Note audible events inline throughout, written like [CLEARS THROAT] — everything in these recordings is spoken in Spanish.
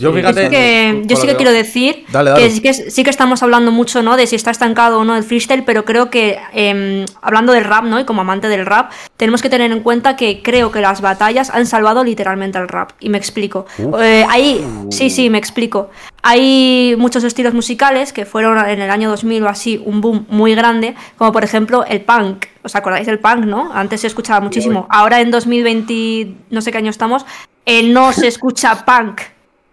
Yo, sí que, quiero decir que, sí que estamos hablando mucho ¿no? de si está estancado o no el freestyle, pero creo que em, hablando del rap ¿no? y como amante del rap, tenemos que tener en cuenta que creo que las batallas han salvado literalmente al rap. Y me explico. Eh, ahí, sí, sí, me explico. Hay muchos estilos musicales que fueron en el año 2000 o así un boom muy grande, como por ejemplo el punk. ¿Os acordáis del punk, no? Antes se escuchaba muchísimo. Ahora en 2020, no sé qué año estamos, eh, no se escucha punk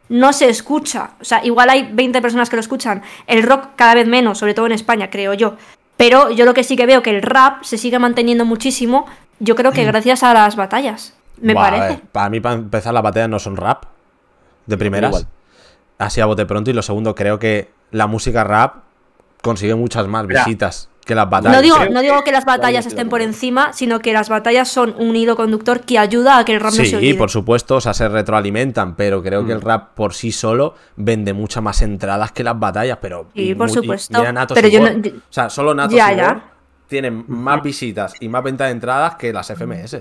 no se escucha. O sea, igual hay 20 personas que lo escuchan. El rock cada vez menos, sobre todo en España, creo yo. Pero yo lo que sí que veo que el rap se sigue manteniendo muchísimo, yo creo que mm. gracias a las batallas. Me parece. Para mí, para empezar, las batallas no son rap. De primeras. Así a bote pronto. Y lo segundo, creo que la música rap consigue muchas más visitas que No digo, que las batallas estén por encima, sino que las batallas son un hilo conductor que ayuda a que el rap sí, no se olvide. Sí, por supuesto, o sea, se retroalimentan, pero creo que el mm. rap por sí solo vende muchas más entradas que las batallas, pero. por supuesto. O sea, solo Natos tienen más visitas y más venta de entradas que las FMS.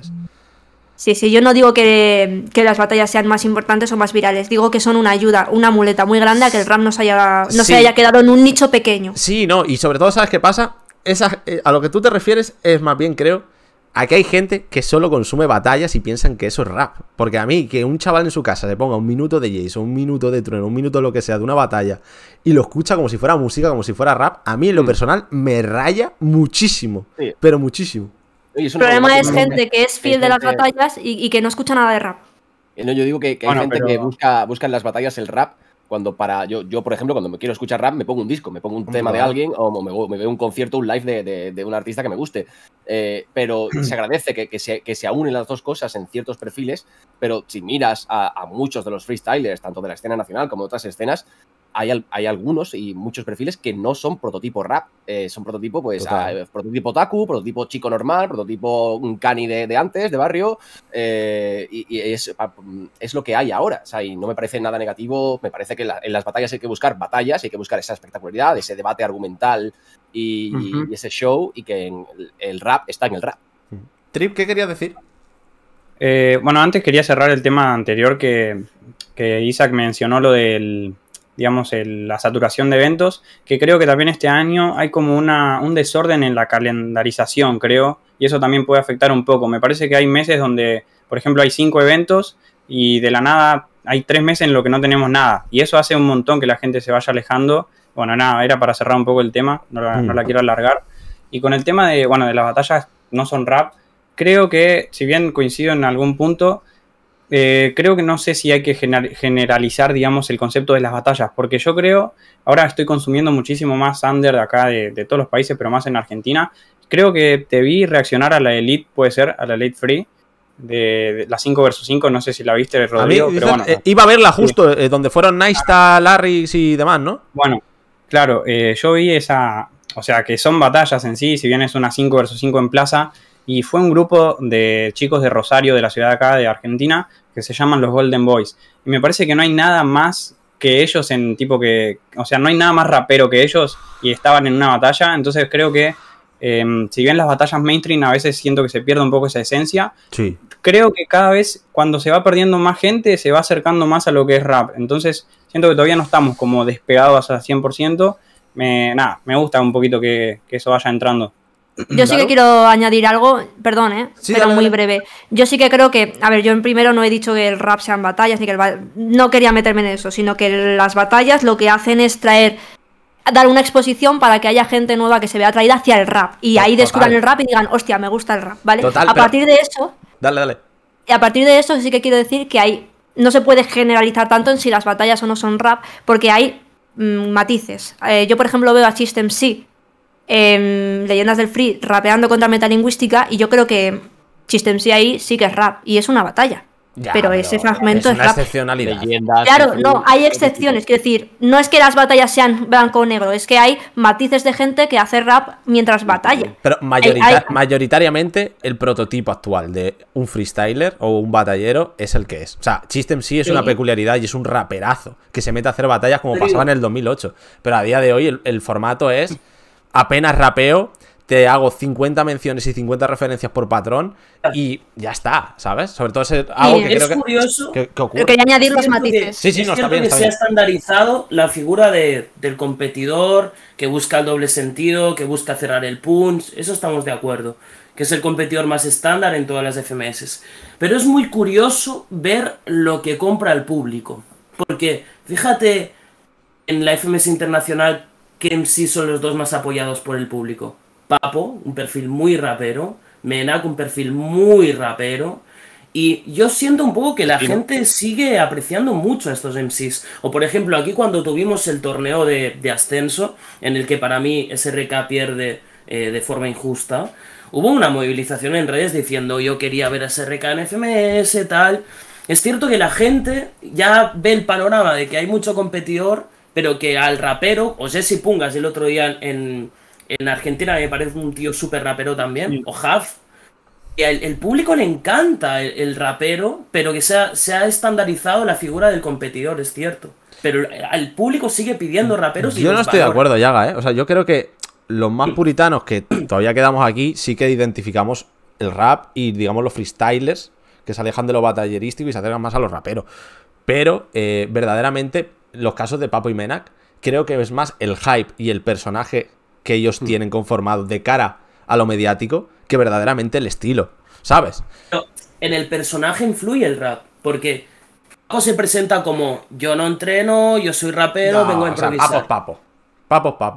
Sí, sí, yo no digo que, las batallas sean más importantes o más virales, digo que son una ayuda, una muleta muy grande a que el rap no se haya, no se haya quedado en un nicho pequeño. Sí, no, y sobre todo, ¿sabes qué pasa? Eh, a lo que tú te refieres es más bien, creo, a que hay gente que solo consume batallas y piensan que eso es rap. Porque a mí, que un chaval en su casa se ponga un minuto de Jason, un minuto de Trueno, un minuto lo que sea, de una batalla, y lo escucha como si fuera música, como si fuera rap, a mí en lo mm. personal me raya muchísimo. Pero muchísimo. El problema es gente que es fiel de las batallas y, que no escucha nada de rap. Eh, yo digo que, hay gente que busca en las batallas el rap cuando para. Yo, yo, por ejemplo, cuando me quiero escuchar rap, me pongo un disco, me pongo un tema de alguien o me, veo un concierto, un live de, de, un artista que me guste. Eh, pero [CLEARS THROAT] se agradece que, que, se, que se unen las dos cosas en ciertos perfiles, pero si miras a, a muchos de los freestylers, tanto de la escena nacional como de otras escenas, hay, algunos y muchos perfiles que no son prototipo rap, eh, son prototipo, pues, ah, eh, prototipo Taku, prototipo chico normal, prototipo un cani de, antes, de barrio, eh, y, es, lo que hay ahora, o sea, y no me parece nada negativo, me parece que en, las batallas hay que buscar batallas, hay que buscar esa espectacularidad, ese debate argumental y, ese show, y que el rap está en el rap. Trip, ¿qué querías decir? bueno, antes quería cerrar el tema anterior que Isaac mencionó lo del digamos, la saturación de eventos, que creo que también este año hay como una, un desorden en la calendarización, creo, y eso también puede afectar un poco. Me parece que hay meses donde, por ejemplo, hay cinco eventos y de la nada hay tres meses en lo que no tenemos nada, y eso hace un montón que la gente se vaya alejando. Bueno, nada, era para cerrar un poco el tema, no la, no la mm. quiero alargar. Y con el tema de, bueno, de las batallas no son rap, creo que, si bien coincido en algún punto, eh, creo que no sé si hay que generalizar, digamos, el concepto de las batallas, porque yo creo, ahora estoy consumiendo muchísimo más under de acá, de, todos los países, pero más en Argentina. Creo que te vi reaccionar a la Elite, puede ser, a la Elite Free, de, la 5 vs 5, no sé si la viste, Rodrigo, pero bueno. Eh, iba a verla justo, eh, donde fueron Naista, Larry y demás, ¿no? Bueno, claro, yo vi esa, o sea, que son batallas en sí, si bien es una 5 vs 5 en plaza, y fue un grupo de chicos de Rosario, de la ciudad de acá, de Argentina, que se llaman los Golden Boys. Y me parece que no hay nada más que ellos en tipo que. O sea, no hay nada más rapero que ellos y estaban en una batalla. Entonces creo que. Em, si bien las batallas mainstream a veces siento que se pierde un poco esa esencia, creo que cada vez cuando se va perdiendo más gente se va acercando más a lo que es rap. Entonces siento que todavía no estamos como despegados al 100%. Me, nada, me gusta un poquito que eso vaya entrando. Yo sí que quiero añadir algo, perdón, ¿eh? pero muy breve. Yo sí que creo que, a ver, yo en primero no he dicho que el rap sean batallas, ni que no quería meterme en eso, sino que las batallas lo que hacen es traer, dar una exposición para que haya gente nueva que se vea atraída hacia el rap. Y ahí descubran el rap y digan, hostia, me gusta el rap, ¿vale? a partir de eso... Dale, dale. Y a partir de eso sí que quiero decir que hay... No se puede generalizar tanto en si las batallas o no son rap, porque hay mm, matices. Eh, yo, por ejemplo, veo a System sí Em, leyendas del Free rapeando contra metalingüística y yo creo que Chistem sí ahí sí que es rap y es una batalla. pero, ese fragmento es, una excepcionalidad. claro, no, hay excepciones. Quiero decir, no es que las batallas sean blanco o negro, es que hay matices de gente que hace rap mientras batalla. Pero mayoritariamente el prototipo actual de un freestyler o un batallero es el que es. O sea, Chistem sí es una peculiaridad y es un raperazo que se mete a hacer batallas como pasaba en el 2008. Pero a día de hoy el formato es apenas rapeo, te hago 50 menciones y 50 referencias por patrón y ya está, ¿sabes? Sobre todo ese, algo que es que, que, quería añadir los matices. sí, sí, es no, está que se ha estandarizado la figura del competidor que busca el doble sentido, que busca cerrar el punch, eso estamos de acuerdo, que es el competidor más estándar en todas las FMS. Pero es muy curioso ver lo que compra el público, porque fíjate en la FMS internacional que MCs son los dos más apoyados por el público. Papo, un perfil muy rapero, Menac, un perfil muy rapero, y yo siento un poco que la gente sigue apreciando mucho a estos MCs. O por ejemplo, aquí cuando tuvimos el torneo de, ascenso, en el que para mí SRK pierde eh, de forma injusta, hubo una movilización en redes diciendo yo quería ver a SRK en FMS, tal. Es cierto que la gente ya ve el panorama de que hay mucho competidor pero que al rapero, o si Pungas el otro día en, Argentina me parece un tío súper rapero también, o Huff, el público le encanta el, rapero, pero que se ha, se ha, estandarizado la figura del competidor, es cierto. Pero al público sigue pidiendo mm. raperos. Yo no estoy de acuerdo, Yaga, ¿eh? O sea, yo creo que los más mm. puritanos que todavía quedamos aquí sí que identificamos el rap y, digamos, los freestylers que se alejan de lo batallerístico y se acercan más a los raperos. Pero eh, verdaderamente los casos de Papo y Menac, creo que es más el hype y el personaje que ellos hmm. tienen conformado de cara a lo mediático que verdaderamente el estilo, ¿sabes? en el personaje influye el rap, porque Papo se presenta como yo no entreno, yo soy rapero, vengo a improvisar. papo, papo. Papo, papo.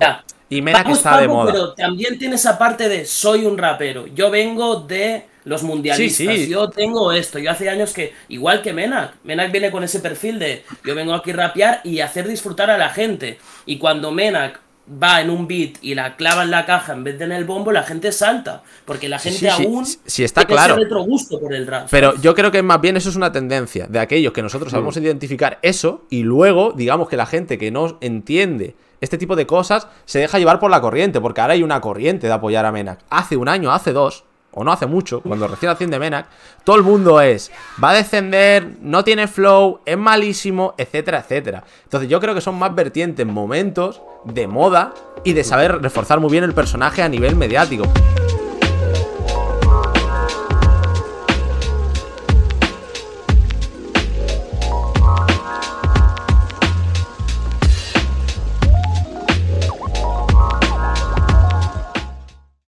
Y Menak está de Pero también tiene esa parte de soy un rapero. Yo vengo de los mundialistas. Yo tengo esto. Yo hace años que, igual que Menac, Menac viene con ese perfil de yo vengo aquí a rapear y hacer disfrutar a la gente. Y cuando Menac va en un beat y la clava en la caja en vez de en el bombo, la gente salta. Porque la gente aún está tiene claro. ese gusto por el rap. Pero yo creo que más bien eso es una tendencia de aquellos que nosotros sabemos identificar eso y luego, digamos que la gente que no entiende este tipo de cosas se deja llevar por la corriente, porque ahora hay una corriente de apoyar a Menac. Hace un año, hace dos, o no hace mucho, cuando recién asciende Menac, todo el mundo es, va a descender, no tiene flow, es malísimo, etcétera, etcétera. Entonces yo creo que son más vertientes momentos de moda y de saber reforzar muy bien el personaje a nivel mediático.